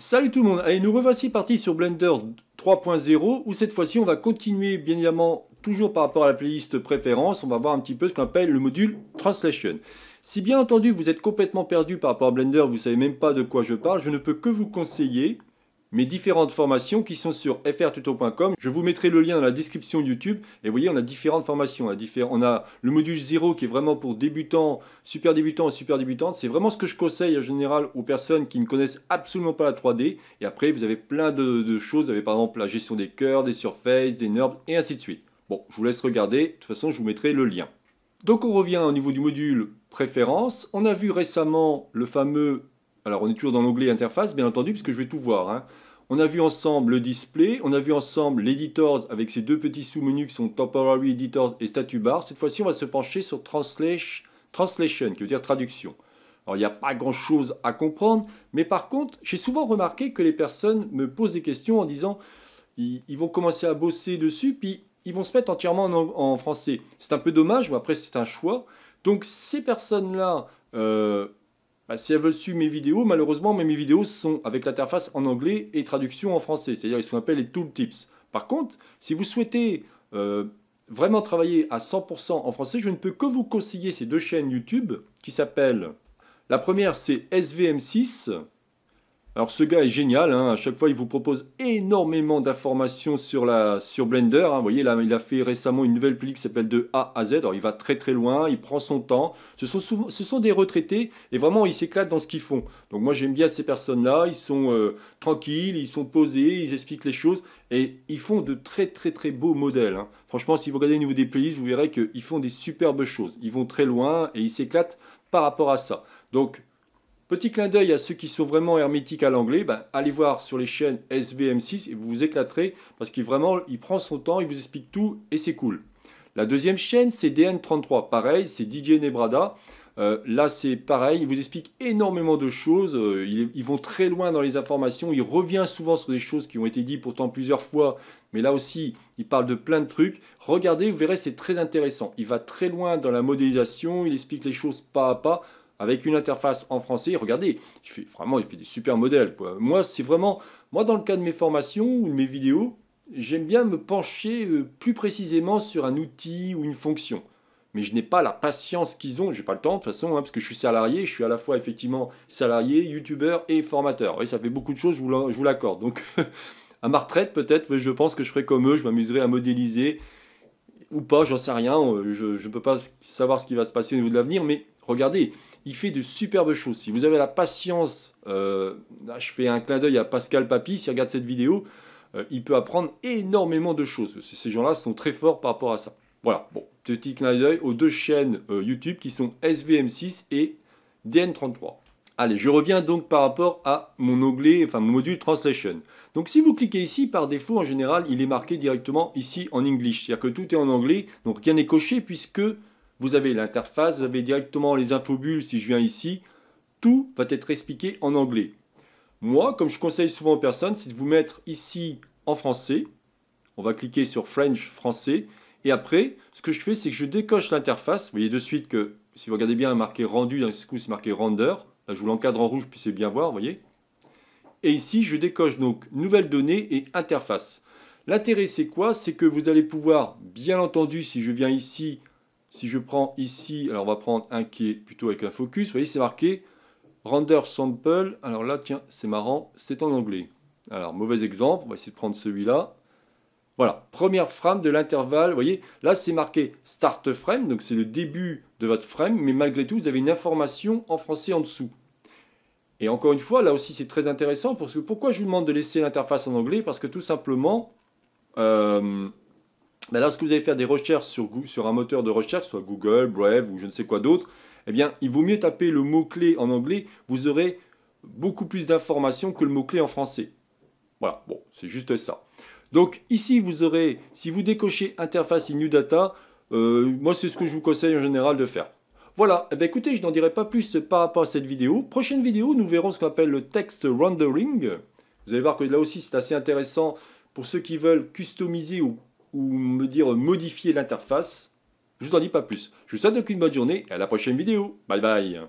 Salut tout le monde, allez nous revoici parti sur Blender 3.0 où cette fois-ci on va continuer bien évidemment toujours par rapport à la playlist préférence, on va voir un petit peu ce qu'on appelle le module Translation. Si bien entendu vous êtes complètement perdu par rapport à Blender, vous savez même pas de quoi je parle, je ne peux que vous conseiller mes différentes formations qui sont sur frtuto.com. Je vous mettrai le lien dans la description YouTube. Et vous voyez, on a différentes formations. Hein, on a, le module 0 qui est vraiment pour débutants, super débutants et super débutantes. C'est vraiment ce que je conseille en général aux personnes qui ne connaissent absolument pas la 3D. Et après, vous avez plein de, choses. Vous avez par exemple la gestion des cœurs, des surfaces, des nerfs et ainsi de suite. Bon, je vous laisse regarder. De toute façon, je vous mettrai le lien. Donc on revient au niveau du module préférence. On a vu récemment le fameux alors on est toujours dans l'onglet interface, bien entendu, que je vais tout voir. Hein. On a vu ensemble le display, on a vu ensemble l'editors avec ces deux petits sous-menus qui sont temporary editors et statut bar. Cette fois-ci, on va se pencher sur translation, qui veut dire traduction. Alors il n'y a pas grand-chose à comprendre, mais par contre, j'ai souvent remarqué que les personnes me posent des questions en disant ils, vont commencer à bosser dessus, puis ils vont se mettre entièrement en, français. C'est un peu dommage, mais après c'est un choix. Donc ces personnes-là, euh, bah, si elles veulent suivre mes vidéos, malheureusement, mes vidéos sont avec l'interface en anglais et traduction en français. C'est-à-dire, ils sont appelés les tooltips. Par contre, si vous souhaitez euh, vraiment travailler à 100% en français, je ne peux que vous conseiller ces deux chaînes YouTube qui s'appellent... La première, c'est SVM6 alors ce gars est génial, hein. à chaque fois il vous propose énormément d'informations sur, la, sur Blender. Hein. Vous voyez là, il a fait récemment une nouvelle pli qui s'appelle de A à Z. Alors il va très très loin, il prend son temps. Ce sont, souvent, ce sont des retraités et vraiment ils s'éclatent dans ce qu'ils font. Donc moi j'aime bien ces personnes-là, ils sont euh, tranquilles, ils sont posés, ils expliquent les choses et ils font de très très très beaux modèles. Hein. Franchement si vous regardez au niveau des playlists, vous verrez qu'ils font des superbes choses. Ils vont très loin et ils s'éclatent par rapport à ça. Donc Petit clin d'œil à ceux qui sont vraiment hermétiques à l'anglais, ben, allez voir sur les chaînes SBM6 et vous vous éclaterez parce qu'il vraiment, il prend son temps, il vous explique tout et c'est cool. La deuxième chaîne, c'est DN33. Pareil, c'est DJ Nebrada. Euh, là, c'est pareil, il vous explique énormément de choses. Euh, ils, ils, vont très loin dans les informations. Il revient souvent sur des choses qui ont été dites pourtant plusieurs fois. Mais là aussi, il parle de plein de trucs. Regardez, vous verrez, c'est très intéressant. Il va très loin dans la modélisation. Il explique les choses pas à pas avec une interface en français. Regardez, je fais, vraiment, il fait des super modèles. Quoi. Moi, c'est vraiment, moi, dans le cas de mes formations ou de mes vidéos, j'aime bien me pencher euh, plus précisément sur un outil ou une fonction. Mais je n'ai pas la patience qu'ils ont, j'ai pas le temps de toute façon, hein, parce que je suis salarié, je suis à la fois effectivement salarié, youtubeur et formateur. Et ça fait beaucoup de choses, je vous l'accorde. Donc, à ma retraite, peut-être, je pense que je ferai comme eux, je m'amuserai à modéliser ou pas, j'en sais rien, euh, je ne peux pas savoir ce qui va se passer au niveau de l'avenir, mais Regardez, il fait de superbes choses. Si vous avez la patience, euh, je fais un clin d'œil à Pascal Papy, s'il regarde cette vidéo, euh, il peut apprendre énormément de choses. Ces gens-là sont très forts par rapport à ça. Voilà, bon, petit clin d'œil aux deux chaînes euh, YouTube qui sont SVM6 et DN33. Allez, je reviens donc par rapport à mon onglet, enfin mon module Translation. Donc si vous cliquez ici, par défaut, en général, il est marqué directement ici en English. C'est-à-dire que tout est en anglais, donc rien n'est coché puisque vous avez l'interface, vous avez directement les infobules si je viens ici. Tout va être expliqué en anglais. Moi, comme je conseille souvent aux personnes, c'est de vous mettre ici en français. On va cliquer sur French français. Et après, ce que je fais, c'est que je décoche l'interface. Vous voyez de suite que, si vous regardez bien, marqué rendu, dans ce coup, c'est marqué render. Là, je vous l'encadre en rouge, puis c'est bien voir, vous voyez. Et ici, je décoche donc nouvelles données et interface. L'intérêt, c'est quoi C'est que vous allez pouvoir, bien entendu, si je viens ici, si je prends ici, alors on va prendre un qui est plutôt avec un focus, vous voyez, c'est marqué render sample. Alors là, tiens, c'est marrant, c'est en anglais. Alors, mauvais exemple, on va essayer de prendre celui-là. Voilà, première frame de l'intervalle, vous voyez, là c'est marqué start frame, donc c'est le début de votre frame, mais malgré tout, vous avez une information en français en dessous. Et encore une fois, là aussi c'est très intéressant, parce que pourquoi je vous demande de laisser l'interface en anglais Parce que tout simplement, euh, mais lorsque vous allez faire des recherches sur, un moteur de recherche, soit Google, Brave ou je ne sais quoi d'autre, eh bien, il vaut mieux taper le mot-clé en anglais, vous aurez beaucoup plus d'informations que le mot-clé en français. Voilà, bon, c'est juste ça. Donc ici, vous aurez, si vous décochez interface in New Data, euh, moi c'est ce que je vous conseille en général de faire. Voilà, eh bien, écoutez, je n'en dirai pas plus par rapport à cette vidéo. Prochaine vidéo, nous verrons ce qu'on appelle le text rendering. Vous allez voir que là aussi, c'est assez intéressant pour ceux qui veulent customiser ou ou me dire euh, modifier l'interface. Je vous en dis pas plus. Je vous souhaite donc une bonne journée et à la prochaine vidéo. Bye bye